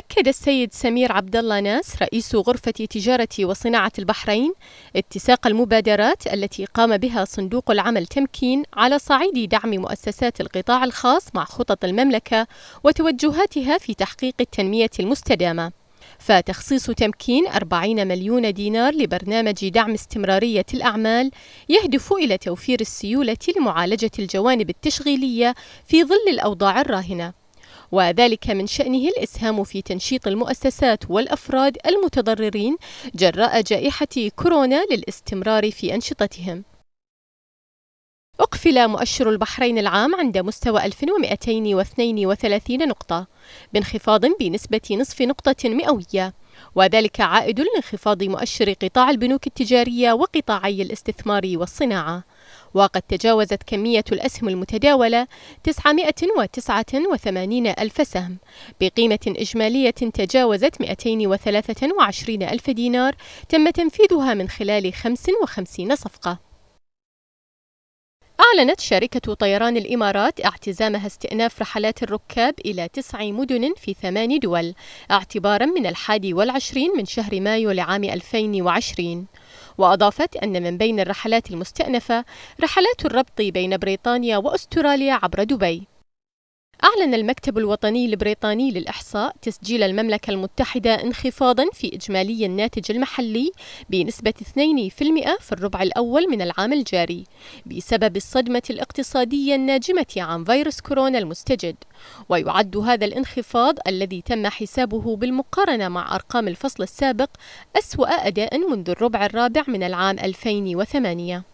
أكد السيد سمير عبد الله ناس رئيس غرفة تجارة وصناعة البحرين اتساق المبادرات التي قام بها صندوق العمل تمكين على صعيد دعم مؤسسات القطاع الخاص مع خطط المملكة وتوجهاتها في تحقيق التنمية المستدامة. فتخصيص تمكين 40 مليون دينار لبرنامج دعم استمرارية الأعمال يهدف إلى توفير السيولة لمعالجة الجوانب التشغيلية في ظل الأوضاع الراهنة. وذلك من شأنه الإسهام في تنشيط المؤسسات والأفراد المتضررين جراء جائحة كورونا للاستمرار في أنشطتهم أقفل مؤشر البحرين العام عند مستوى 1232 نقطة بانخفاض بنسبة نصف نقطة مئوية وذلك عائد لانخفاض مؤشر قطاع البنوك التجارية وقطاعي الاستثمار والصناعة وقد تجاوزت كمية الأسهم المتداولة 989 ألف سهم بقيمة إجمالية تجاوزت 223 ألف دينار تم تنفيذها من خلال 55 صفقة أعلنت شركة طيران الإمارات اعتزامها استئناف رحلات الركاب إلى تسع مدن في ثمان دول اعتبارا من الحادي والعشرين من شهر مايو لعام 2020 وأضافت أن من بين الرحلات المستأنفة رحلات الربط بين بريطانيا وأستراليا عبر دبي أعلن المكتب الوطني البريطاني للإحصاء تسجيل المملكة المتحدة انخفاضا في إجمالي الناتج المحلي بنسبة 2% في الربع الأول من العام الجاري بسبب الصدمة الاقتصادية الناجمة عن فيروس كورونا المستجد ويعد هذا الانخفاض الذي تم حسابه بالمقارنة مع أرقام الفصل السابق أسوأ أداء منذ الربع الرابع من العام 2008